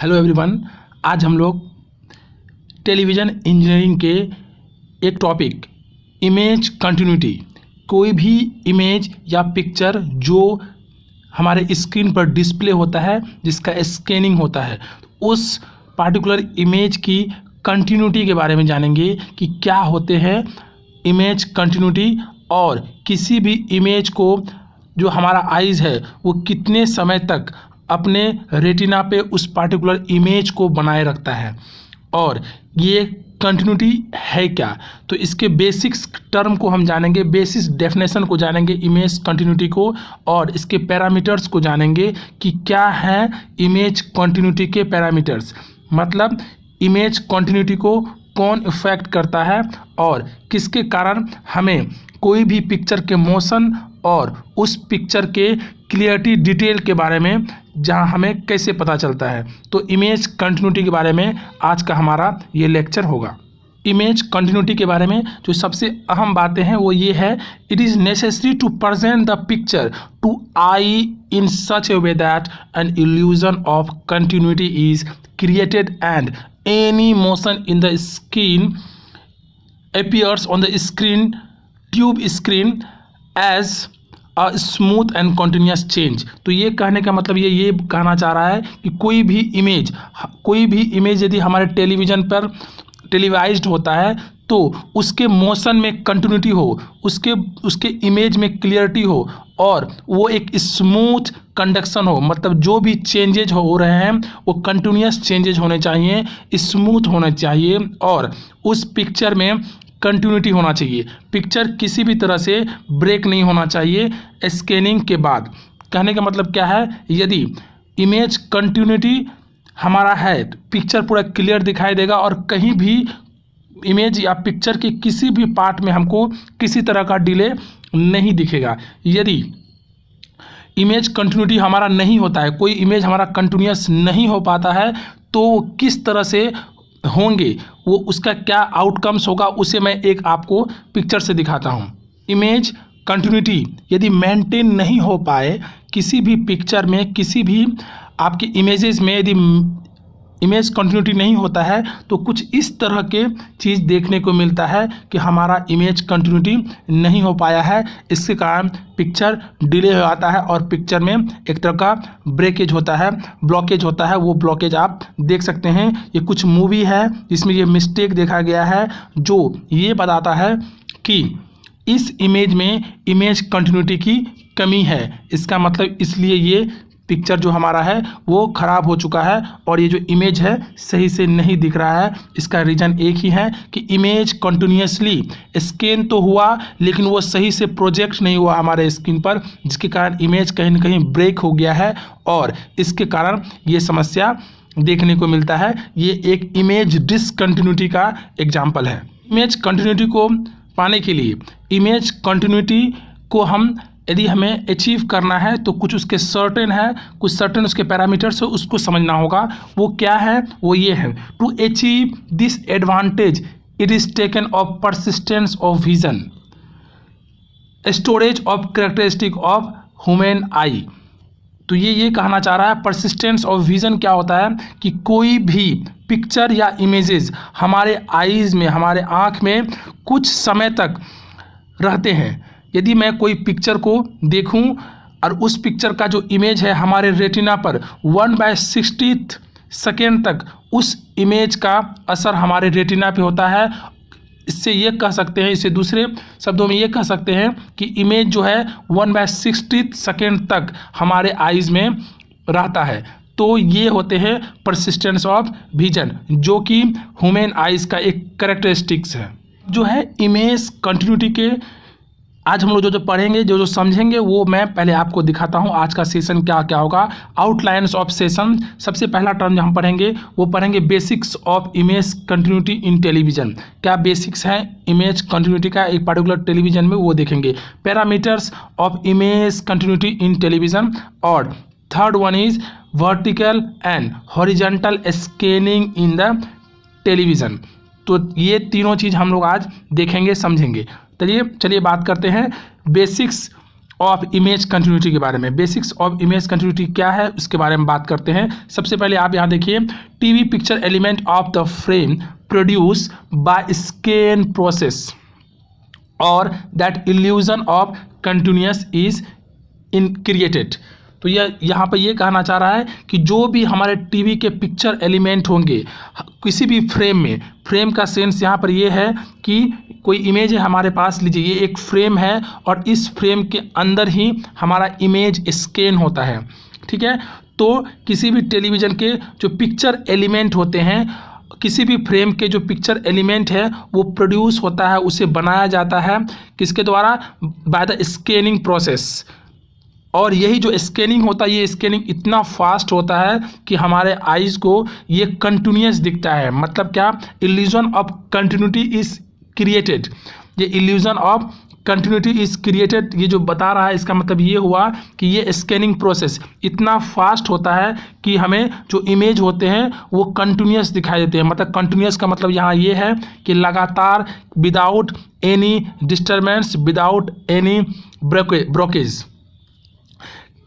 hello everyone आज हम लोग टेलीविज़न इंजीनियरिंग के एक टॉपिक इमेज कंटिन्यूटी कोई भी इमेज या पिक्चर जो हमारे स्क्रीन पर डिस्प्ले होता है जिसका स्कैनिंग होता है उस पार्टिकुलर इमेज की कंटिन्यूटी के बारे में जानेंगे कि क्या होते हैं इमेज कंटिन्यूटी और किसी भी इमेज को जो हमारा आइज़ है वो कितने समय तक अपने रेटिना पे उस पार्टिकुलर इमेज को बनाए रखता है और ये कंटिन्यूटी है क्या तो इसके बेसिक्स टर्म को हम जानेंगे बेसिस डेफिनेशन को जानेंगे इमेज कंटिन्यूटी को और इसके पैरामीटर्स को जानेंगे कि क्या है इमेज कंटिन्यूटी के पैरामीटर्स मतलब इमेज कंटिन्यूटी को कौन इफेक्ट करता है और किसके कारण हमें कोई भी पिक्चर के मोशन और उस पिक्चर के क्लियरिटी डिटेल के बारे में जहाँ हमें कैसे पता चलता है तो इमेज कंटिन्यूटी के बारे में आज का हमारा ये लेक्चर होगा इमेज कंटिन्यूटी के बारे में जो सबसे अहम बातें हैं वो ये है it is necessary to present the picture to eye in such a way that an illusion of continuity is created and any motion in the screen appears on the screen tube screen as smooth and continuous change तो ये कहने का मतलब ये ये कहना चाह रहा है कि कोई भी इमेज कोई भी इमेज यदि हमारे टेलीविज़न पर टेलीवाइज्ड होता है तो उसके मोशन में कंटिन्यूटी हो उसके उसके इमेज में क्लियरिटी हो और वो एक स्मूथ कंडक्शन हो मतलब जो भी चेंजेज हो रहे हैं वो कंटिन्यूस चेंजेज होने चाहिए स्मूथ होने चाहिए और उस पिक्चर में कंटिन्यूटी होना चाहिए पिक्चर किसी भी तरह से ब्रेक नहीं होना चाहिए स्कैनिंग के बाद कहने का मतलब क्या है यदि इमेज कंटिन्यूटी हमारा है पिक्चर पूरा क्लियर दिखाई देगा और कहीं भी इमेज या पिक्चर के किसी भी पार्ट में हमको किसी तरह का डिले नहीं दिखेगा यदि इमेज कंटिन्यूटी हमारा नहीं होता है कोई इमेज हमारा कंटिन्यूस नहीं हो पाता है तो किस तरह से होंगे वो उसका क्या आउटकम्स होगा उसे मैं एक आपको पिक्चर से दिखाता हूँ इमेज कंटिन्यूटी यदि मेंटेन नहीं हो पाए किसी भी पिक्चर में किसी भी आपके इमेजेस में यदि इमेज कंटिन्यूटी नहीं होता है तो कुछ इस तरह के चीज़ देखने को मिलता है कि हमारा इमेज कंटिन्यूटी नहीं हो पाया है इसके कारण पिक्चर डिले हो जाता है और पिक्चर में एक तरह का ब्रेकेज होता है ब्लॉकेज होता है वो ब्लॉकेज आप देख सकते हैं ये कुछ मूवी है जिसमें ये मिस्टेक देखा गया है जो ये बताता है कि इस इमेज में इमेज कंटिन्यूटी की कमी है इसका मतलब इसलिए ये पिक्चर जो हमारा है वो ख़राब हो चुका है और ये जो इमेज है सही से नहीं दिख रहा है इसका रीज़न एक ही है कि इमेज कंटिन्यूसली स्कैन तो हुआ लेकिन वो सही से प्रोजेक्ट नहीं हुआ हमारे स्क्रीन पर जिसके कारण इमेज कहीं ना कहीं ब्रेक हो गया है और इसके कारण ये समस्या देखने को मिलता है ये एक इमेज डिसकन्टीन्यूटी का एग्जाम्पल है इमेज कंटिन्यूटी को पाने के लिए इमेज कंटिन्यूटी को हम यदि हमें अचीव करना है तो कुछ उसके सर्टेन है कुछ सर्टेन उसके पैरामीटर्स है उसको समझना होगा वो क्या है वो ये है to achieve this advantage it is taken of persistence of vision storage of characteristic of human eye तो ये ये कहना चाह रहा है परसिस्टेंस ऑफ विज़न क्या होता है कि कोई भी पिक्चर या इमेजेस हमारे आईज़ में हमारे आँख में कुछ समय तक रहते हैं यदि मैं कोई पिक्चर को देखूं और उस पिक्चर का जो इमेज है हमारे रेटिना पर वन बाय सिक्सटीथ सेकेंड तक उस इमेज का असर हमारे रेटिना पे होता है इससे ये कह सकते हैं इसे दूसरे शब्दों में ये कह सकते हैं कि इमेज जो है वन बाय सिक्सटीथ सेकेंड तक हमारे आइज़ में रहता है तो ये होते हैं परसिस्टेंस ऑफ विजन जो कि ह्यूमन आइज़ का एक करेक्टरिस्टिक्स है जो है इमेज कंटिन्यूटी के आज हम लोग जो जो पढ़ेंगे जो जो समझेंगे वो मैं पहले आपको दिखाता हूँ आज का सेशन क्या क्या होगा आउटलाइंस ऑफ सेशन सबसे पहला टर्म जो हम पढ़ेंगे वो पढ़ेंगे basics of image continuity in television क्या बेसिक्स हैं इमेज कंटिन्यूटी का एक पर्टिकुलर टेलीविजन में वो देखेंगे parameters of image continuity in television और third one is vertical and horizontal scanning in the television तो ये तीनों चीज़ हम लोग आज देखेंगे समझेंगे चलिए चलिए बात करते हैं बेसिक्स ऑफ इमेज कंटिन्यूटी के बारे में बेसिक्स ऑफ इमेज कंटिन्यूटी क्या है उसके बारे में बात करते हैं सबसे पहले आप यहाँ देखिए TV picture element of the frame produce by scan process और that illusion of continuous is in created तो यह यहाँ पर यह कहना चाह रहा है कि जो भी हमारे टीवी के पिक्चर एलिमेंट होंगे किसी भी फ्रेम में फ्रेम का सेंस यहाँ पर यह है कि कोई इमेज है हमारे पास लीजिए ये एक फ्रेम है और इस फ्रेम के अंदर ही हमारा इमेज स्कैन होता है ठीक है तो किसी भी टेलीविज़न के जो पिक्चर एलिमेंट होते हैं किसी भी फ्रेम के जो पिक्चर एलिमेंट है वो प्रोड्यूस होता है उसे बनाया जाता है किसके द्वारा बाय द स्कैनिंग प्रोसेस और यही जो स्कैनिंग होता है ये स्कैनिंग इतना फास्ट होता है कि हमारे आइज़ को ये कंटिन्यूस दिखता है मतलब क्या illusion of continuity is created ये illusion of continuity is created ये जो बता रहा है इसका मतलब ये हुआ कि ये स्कैनिंग प्रोसेस इतना फास्ट होता है कि हमें जो इमेज होते हैं वो कंटिन्यूस दिखाई देते हैं मतलब कंटिन्यूस का मतलब यहाँ ये है कि लगातार without any disturbance without any breakage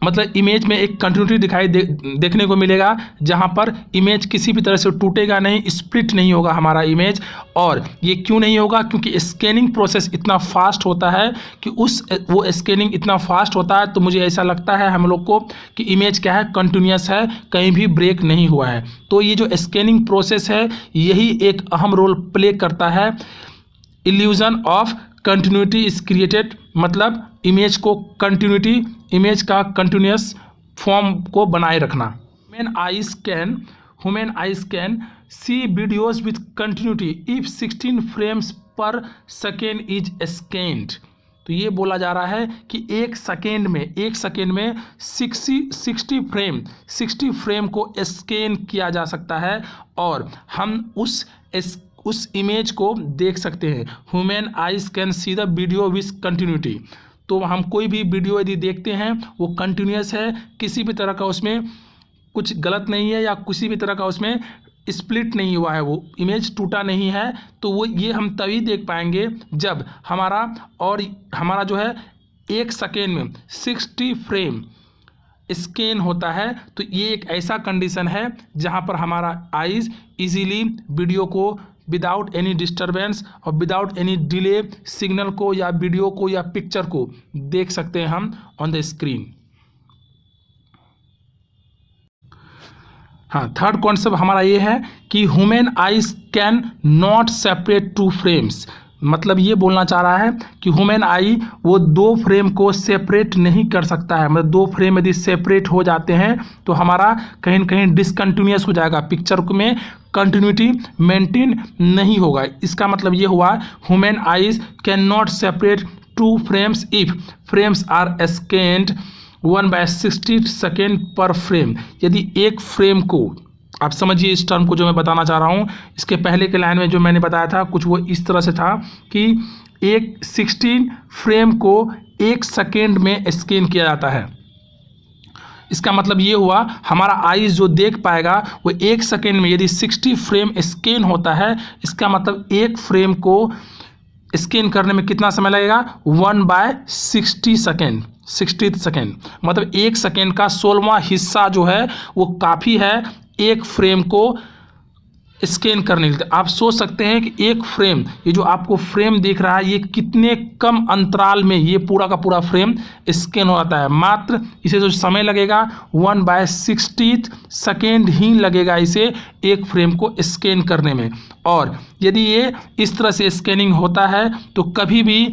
मतलब इमेज में एक कंटिन्यूटी दिखाई दे, देखने को मिलेगा जहाँ पर इमेज किसी भी तरह से टूटेगा नहीं स्प्लिट नहीं होगा हमारा इमेज और ये क्यों नहीं होगा क्योंकि स्कैनिंग प्रोसेस इतना फास्ट होता है कि उस वो स्कैनिंग इतना फास्ट होता है तो मुझे ऐसा लगता है हम लोग को कि इमेज क्या है कंटिन्यूस है कहीं भी ब्रेक नहीं हुआ है तो ये जो स्कैनिंग प्रोसेस है यही एक अहम रोल प्ले करता है illusion of continuity is created मतलब इमेज को कंटिन्यूटी इमेज का कंटिन्यूस फॉर्म को बनाए रखना human eye scan human eye scan see videos with continuity if sixteen frames per second is scanned तो ये बोला जा रहा है कि एक सेकेंड में एक सेकेंड में sixty sixty frame sixty frame को स्कैन किया जा सकता है और हम उस उस इमेज को देख सकते हैं human eyes can see the video with continuity तो हम कोई भी वीडियो यदि देखते हैं वो कंटिन्यूस है किसी भी तरह का उसमें कुछ गलत नहीं है या किसी भी तरह का उसमें स्प्लिट नहीं हुआ है वो इमेज टूटा नहीं है तो वो ये हम तभी देख पाएंगे जब हमारा और हमारा जो है एक सेकेंड में सिक्सटी फ्रेम स्कैन होता है तो ये एक ऐसा कंडीशन है जहाँ पर हमारा आइज़ इजीली वीडियो को विदाउट एनी डिस्टर्बेंस और विदाउट एनी डिले सिग्नल को या वीडियो को या पिक्चर को देख सकते हैं हम ऑन द स्क्रीन हाँ थर्ड कॉन्सेप्ट हमारा ये है कि human eyes can not separate two frames मतलब ये बोलना चाह रहा है कि ह्यूमन आई वो दो फ्रेम को सेपरेट नहीं कर सकता है मतलब दो फ्रेम यदि सेपरेट हो जाते हैं तो हमारा कहीं कहीं डिसकन्टिन्यूस हो जाएगा पिक्चर में कंटिन्यूटी मेंटेन नहीं होगा इसका मतलब ये हुआ human eyes can not separate two frames if frames are scanned one by sixty second per frame यदि एक फ्रेम को आप समझिए इस टर्म को जो मैं बताना चाह रहा हूँ इसके पहले के लाइन में जो मैंने बताया था कुछ वो इस तरह से था कि एक सिक्सटीन फ्रेम को एक सेकेंड में स्कैन किया जाता है इसका मतलब ये हुआ हमारा आइज़ जो देख पाएगा वो एक सेकेंड में यदि सिक्सटी फ्रेम स्कैन होता है इसका मतलब एक फ्रेम को स्कैन करने में कितना समय लगेगा one by sixty second sixty second मतलब एक सेकेंड का सोलवा हिस्सा जो है वो काफ़ी है एक फ्रेम को स्कैन करने लिए आप सोच सकते हैं कि एक फ्रेम ये जो आपको फ्रेम देख रहा है ये कितने कम अंतराल में ये पूरा का पूरा फ्रेम स्कैन हो जाता है मात्र इसे जो समय लगेगा वन बाय सिक्सटी सेकेंड ही लगेगा इसे एक फ्रेम को स्कैन करने में और यदि ये इस तरह से स्कैनिंग होता है तो कभी भी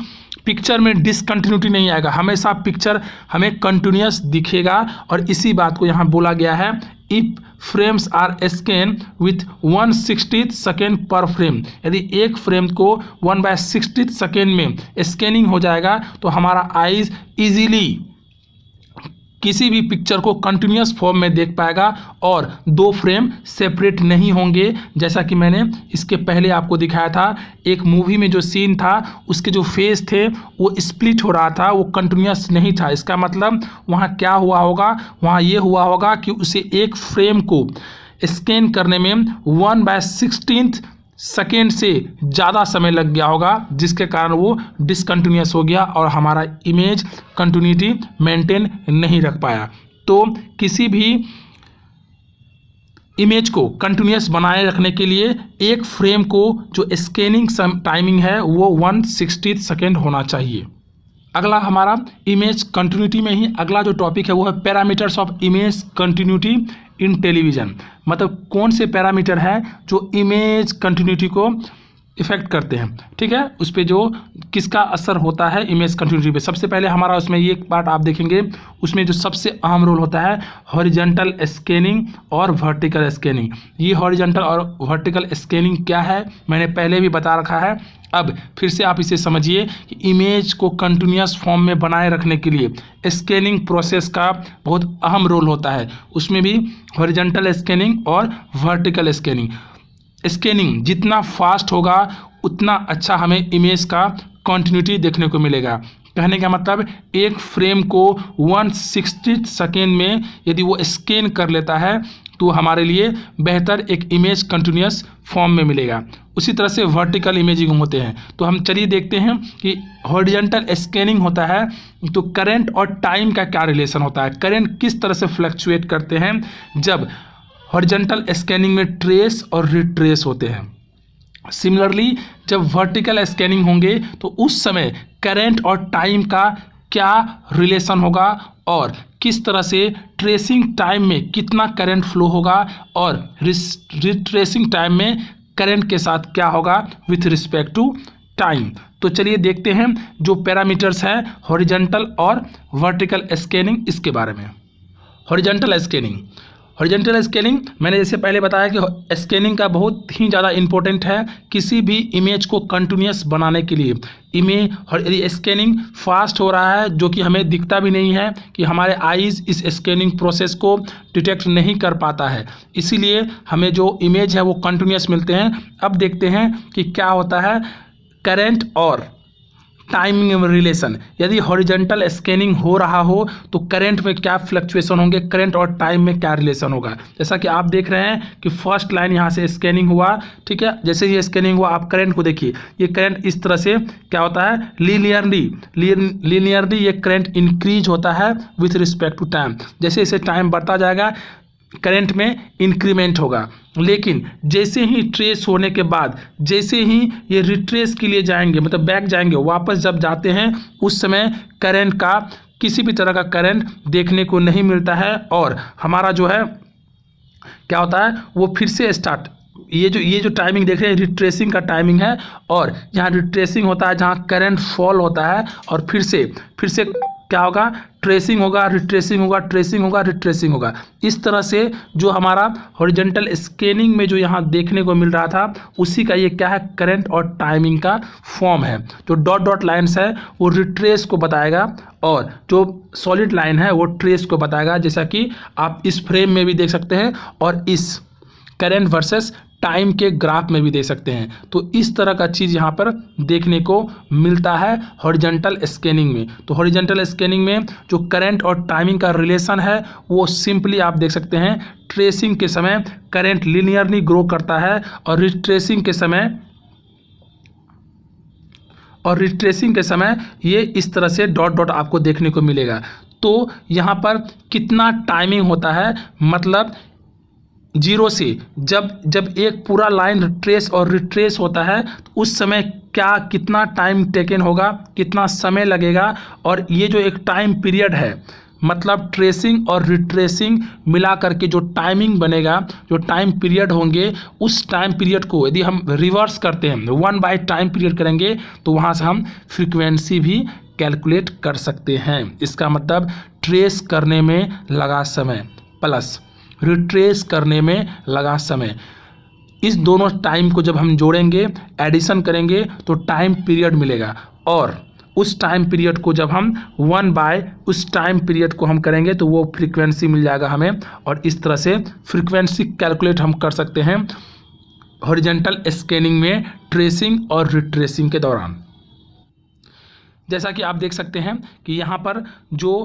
पिक्चर में डिसकंटिन्यूटी नहीं आएगा हमेशा पिक्चर हमें कंटिन्यूस दिखेगा और इसी बात को यहाँ बोला गया है if frames are scan with one sixty second per frame यदि एक फ्रेम को वन बाय सिक्सटी सेकेंड में स्कैनिंग हो जाएगा तो हमारा आइज इजीली किसी भी पिक्चर को कंटिन्यूस फॉर्म में देख पाएगा और दो फ्रेम सेपरेट नहीं होंगे जैसा कि मैंने इसके पहले आपको दिखाया था एक मूवी में जो सीन था उसके जो फेस थे वो स्प्लिट हो रहा था वो कंटिन्यूस नहीं था इसका मतलब वहाँ क्या हुआ होगा वहाँ ये हुआ होगा कि उसे एक फ्रेम को स्कैन करने में वन बाय सिक्सटीनथ सेकेंड से ज़्यादा समय लग गया होगा जिसके कारण वो डिसकन्टीन्यूस हो गया और हमारा इमेज कंटिन्यूटी मेंटेन नहीं रख पाया तो किसी भी इमेज को कंटिन्यूस बनाए रखने के लिए एक फ्रेम को जो स्कैनिंग टाइमिंग है वो वन सिक्सटी सेकेंड होना चाहिए अगला हमारा इमेज कंटिन्यूटी में ही अगला जो टॉपिक है वो है parameters of image continuity in television मतलब कौन से पैरामीटर हैं जो इमेज कंटिन्यूटी को इफेक्ट करते हैं ठीक है उस पर जो किसका असर होता है इमेज कंटिन्यूटी पे सबसे पहले हमारा उसमें ये पार्ट आप देखेंगे उसमें जो सबसे अहम रोल होता है हॉरिजेंटल स्कैनिंग और वर्टिकल स्कैनिंग ये हॉरिजेंटल और वर्टिकल स्कैनिंग क्या है मैंने पहले भी बता रखा है अब फिर से आप इसे समझिए कि इमेज को कंटिन्यूस फॉर्म में बनाए रखने के लिए स्कैनिंग प्रोसेस का बहुत अहम रोल होता है उसमें भी हॉरिजेंटल स्कैनिंग और वर्टिकल स्कैनिंग स्कैनिंग जितना फास्ट होगा उतना अच्छा हमें इमेज का कंटिन्यूटी देखने को मिलेगा कहने का मतलब एक फ्रेम को वन सिक्सटी सेकेंड में यदि वो स्कैन कर लेता है तो हमारे लिए बेहतर एक इमेज कंटिन्यूस फॉर्म में मिलेगा उसी तरह से वर्टिकल इमेजिंग होते हैं तो हम चलिए देखते हैं कि हॉरिजेंटल स्कैनिंग होता है तो करंट और टाइम का क्या रिलेशन होता है करंट किस तरह से फ्लक्चुएट करते हैं जब हॉरिजेंटल स्कैनिंग में ट्रेस और रिट्रेस होते हैं सिमिलरली जब वर्टिकल स्कैनिंग होंगे तो उस समय करेंट और टाइम का क्या रिलेशन होगा और किस तरह से ट्रेसिंग टाइम में कितना करंट फ्लो होगा और रिट्रेसिंग टाइम में करंट के साथ क्या होगा विथ रिस्पेक्ट टू टाइम तो चलिए देखते हैं जो पैरामीटर्स हैं हॉरिजेंटल और वर्टिकल स्कैनिंग इसके बारे में हॉरिजेंटल स्कैनिंग हॉरिजेंटल स्केलिंग मैंने जैसे पहले बताया कि स्केलिंग का बहुत ही ज़्यादा इंपॉर्टेंट है किसी भी इमेज को कंटिन्यूस बनाने के लिए इमेज यदि स्कैनिंग फास्ट हो रहा है जो कि हमें दिखता भी नहीं है कि हमारे आइज़ इस स्कैनिंग प्रोसेस को डिटेक्ट नहीं कर पाता है इसीलिए हमें जो इमेज है वो कंटिन्यूस मिलते हैं अब देखते हैं कि क्या होता है करेंट और टाइमिंग रिलेशन यदि हॉरिजेंटल स्कैनिंग हो रहा हो तो करंट में क्या फ्लक्चुएशन होंगे करंट और टाइम में क्या रिलेशन होगा जैसा कि आप देख रहे हैं कि फर्स्ट लाइन यहाँ से स्कैनिंग हुआ ठीक है जैसे ये स्कैनिंग हुआ आप करंट को देखिए ये करंट इस तरह से क्या होता है लीनियरली लीनियरली ये करंट इंक्रीज होता है विथ रिस्पेक्ट टू टाइम जैसे इसे टाइम बढ़ता जाएगा करंट में इंक्रीमेंट होगा लेकिन जैसे ही ट्रेस होने के बाद जैसे ही ये रिट्रेस के लिए जाएंगे मतलब बैक जाएंगे वापस जब जाते हैं उस समय करंट का किसी भी तरह का करंट देखने को नहीं मिलता है और हमारा जो है क्या होता है वो फिर से स्टार्ट ये जो ये जो टाइमिंग देख रहे हैं रिट्रेसिंग का टाइमिंग है और यहाँ रिट्रेसिंग होता है जहाँ करंट फॉल होता है और फिर से फिर से क्या होगा ट्रेसिंग होगा रिट्रेसिंग होगा ट्रेसिंग होगा रिट्रेसिंग होगा इस तरह से जो हमारा हॉरिजेंटल स्कैनिंग में जो यहाँ देखने को मिल रहा था उसी का ये क्या है करंट और टाइमिंग का फॉर्म है जो डॉट डॉट लाइन्स है वो रिट्रेस को बताएगा और जो सॉलिड लाइन है वो ट्रेस को बताएगा जैसा कि आप इस फ्रेम में भी देख सकते हैं और इस करेंट वर्सेस टाइम के ग्राफ में भी दे सकते हैं तो इस तरह का चीज़ यहाँ पर देखने को मिलता है हॉरिजेंटल स्कैनिंग में तो हॉरिजेंटल स्कैनिंग में जो करंट और टाइमिंग का रिलेशन है वो सिंपली आप देख सकते हैं ट्रेसिंग के समय करंट लिनियरली ग्रो करता है और रिट्रेसिंग के समय और रिट्रेसिंग के समय ये इस तरह से डॉट डॉट आपको देखने को मिलेगा तो यहाँ पर कितना टाइमिंग होता है मतलब जीरो से जब जब एक पूरा लाइन ट्रेस और रिट्रेस होता है तो उस समय क्या कितना टाइम टेकन होगा कितना समय लगेगा और ये जो एक टाइम पीरियड है मतलब ट्रेसिंग और रिट्रेसिंग मिला करके जो टाइमिंग बनेगा जो टाइम पीरियड होंगे उस टाइम पीरियड को यदि हम रिवर्स करते हैं वन बाई टाइम पीरियड करेंगे तो वहाँ से हम फ्रिक्वेंसी भी कैलकुलेट कर सकते हैं इसका मतलब ट्रेस करने में लगा समय प्लस रिट्रेस करने में लगा समय इस दोनों टाइम को जब हम जोड़ेंगे एडिशन करेंगे तो टाइम पीरियड मिलेगा और उस टाइम पीरियड को जब हम वन बाय उस टाइम पीरियड को हम करेंगे तो वो फ्रीक्वेंसी मिल जाएगा हमें और इस तरह से फ्रीक्वेंसी कैलकुलेट हम कर सकते हैं हॉरिजेंटल स्कैनिंग में ट्रेसिंग और रिट्रेसिंग के दौरान जैसा कि आप देख सकते हैं कि यहाँ पर जो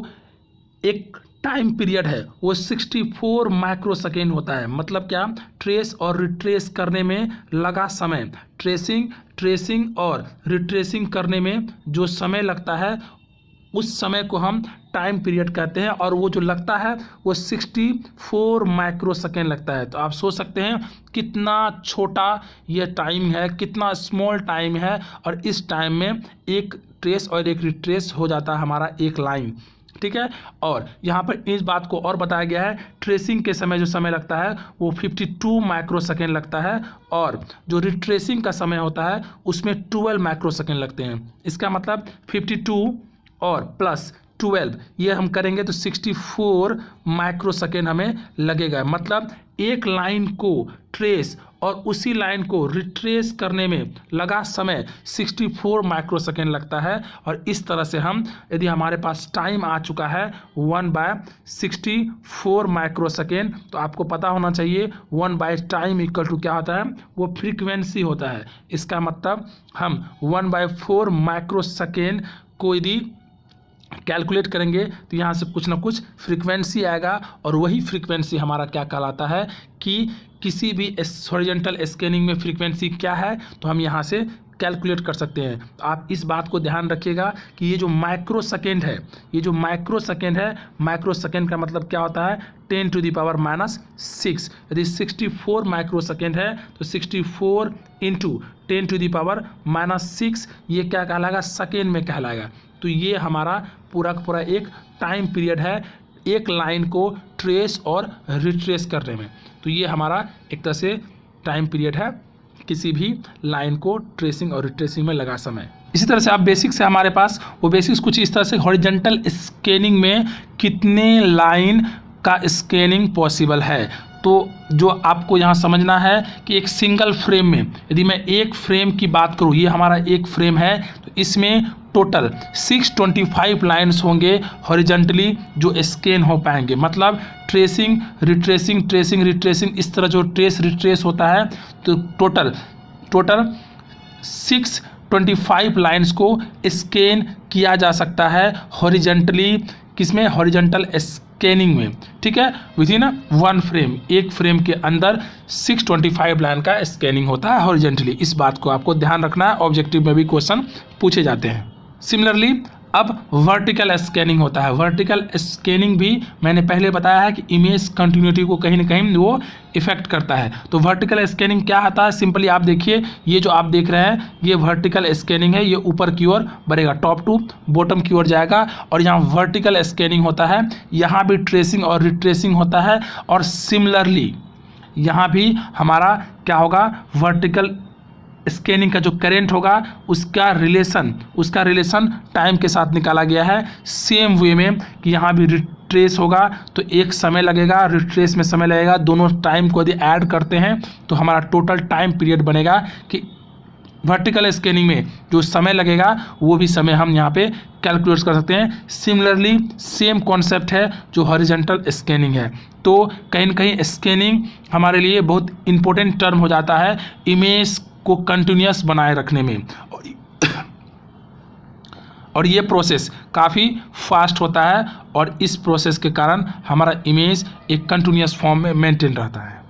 एक टाइम पीरियड है वो 64 माइक्रो सेकेंड होता है मतलब क्या ट्रेस और रिट्रेस करने में लगा समय ट्रेसिंग ट्रेसिंग और रिट्रेसिंग करने में जो समय लगता है उस समय को हम टाइम पीरियड कहते हैं और वो जो लगता है वो 64 माइक्रो सेकेंड लगता है तो आप सोच सकते हैं कितना छोटा ये टाइम है कितना स्मॉल टाइम है और इस टाइम में एक ट्रेस और एक रिट्रेस हो जाता है हमारा एक लाइन ठीक है और यहाँ पर इस बात को और बताया गया है ट्रेसिंग के समय जो समय लगता है वो 52 माइक्रो सेकेंड लगता है और जो रिट्रेसिंग का समय होता है उसमें 12 माइक्रो सेकेंड लगते हैं इसका मतलब 52 और प्लस 12 ये हम करेंगे तो 64 माइक्रो सेकेंड हमें लगेगा मतलब एक लाइन को ट्रेस और उसी लाइन को रिट्रेस करने में लगा समय 64 माइक्रो सेकेंड लगता है और इस तरह से हम यदि हमारे पास टाइम आ चुका है one by sixty four microsecond तो आपको पता होना चाहिए one by time equal to क्या होता है वो फ्रीक्वेंसी होता है इसका मतलब हम one by four microsecond को यदि कैलकुलेट करेंगे तो यहाँ से कुछ ना कुछ फ्रीक्वेंसी आएगा और वही फ्रीक्वेंसी हमारा क्या कहलाता है कि किसी भी हॉरिजेंटल स्कैनिंग में फ्रीक्वेंसी क्या है तो हम यहाँ से कैलकुलेट कर सकते हैं तो आप इस बात को ध्यान रखिएगा कि ये जो माइक्रो सेकेंड है ये जो माइक्रो सेकेंड है माइक्रो सेकेंड का मतलब क्या होता है ten to the power minus six यदि सिक्सटी फोर माइक्रो सेकेंड है तो sixty four into ten to the power minus six ये क्या कहलाएगा सेकेंड में कहलाएगा तो ये हमारा पूरा का पूरा एक टाइम पीरियड है एक लाइन को ट्रेस और रिट्रेस करने में तो ये हमारा एक तरह से टाइम पीरियड है किसी भी लाइन को ट्रेसिंग और रिट्रेसिंग में लगा समय इसी तरह से आप बेसिक्स है हमारे पास वो बेसिक्स कुछ इस तरह से हॉरिजेंटल स्कैनिंग में कितने लाइन का स्कैनिंग पॉसिबल है तो जो आपको यहाँ समझना है कि एक सिंगल फ्रेम में यदि मैं एक फ्रेम की बात करूँ ये हमारा एक फ्रेम है तो इसमें टोटल 625 लाइंस होंगे हॉरिजेंटली जो स्कैन हो पाएंगे मतलब ट्रेसिंग रिट्रेसिंग ट्रेसिंग रिट्रेसिंग इस तरह जो ट्रेस रिट्रेस होता है तो total total six twenty five lines को स्कैन किया जा सकता है हॉरिजेंटली किसमें हॉरिजेंटल स्कैनिंग में ठीक है विद इन वन फ्रेम एक फ्रेम के अंदर 625 लाइन का स्कैनिंग होता है हॉरिजेंटली इस बात को आपको ध्यान रखना है ऑब्जेक्टिव में भी क्वेश्चन पूछे जाते हैं सिमिलरली अब वर्टिकल स्कैनिंग होता है वर्टिकल स्कैनिंग भी मैंने पहले बताया है कि इमेज कंटिन्यूटी को कहीं ना कहीं वो इफेक्ट करता है तो वर्टिकल स्कैनिंग क्या आता है सिंपली आप देखिए ये जो आप देख रहे हैं ये वर्टिकल स्कैनिंग है ये ऊपर की ओर बढ़ेगा टॉप टू बॉटम की ओर जाएगा और यहाँ वर्टिकल स्कैनिंग होता है यहाँ भी ट्रेसिंग और रिट्रेसिंग होता है और सिमिलरली यहाँ भी हमारा क्या होगा वर्टिकल स्कैनिंग का जो करेंट होगा उसका रिलेशन उसका रिलेशन टाइम के साथ निकाला गया है सेम वे में कि यहाँ भी रिट्रेस होगा तो एक समय लगेगा रिट्रेस में समय लगेगा दोनों टाइम को यदि ऐड करते हैं तो हमारा टोटल टाइम पीरियड बनेगा कि वर्टिकल स्कैनिंग में जो समय लगेगा वो भी समय हम यहाँ पे कैलकुलेट कर सकते हैं सिमिलरली सेम कॉन्सेप्ट है जो हॉरिजेंटल स्कैनिंग है तो कहीं ना कहीं स्कैनिंग हमारे लिए बहुत इंपॉर्टेंट टर्म हो जाता है इमेज को कंटिन्यूस बनाए रखने में और ये प्रोसेस काफ़ी फास्ट होता है और इस प्रोसेस के कारण हमारा इमेज एक कंटिन्यूस फॉर्म में मेंटेन रहता है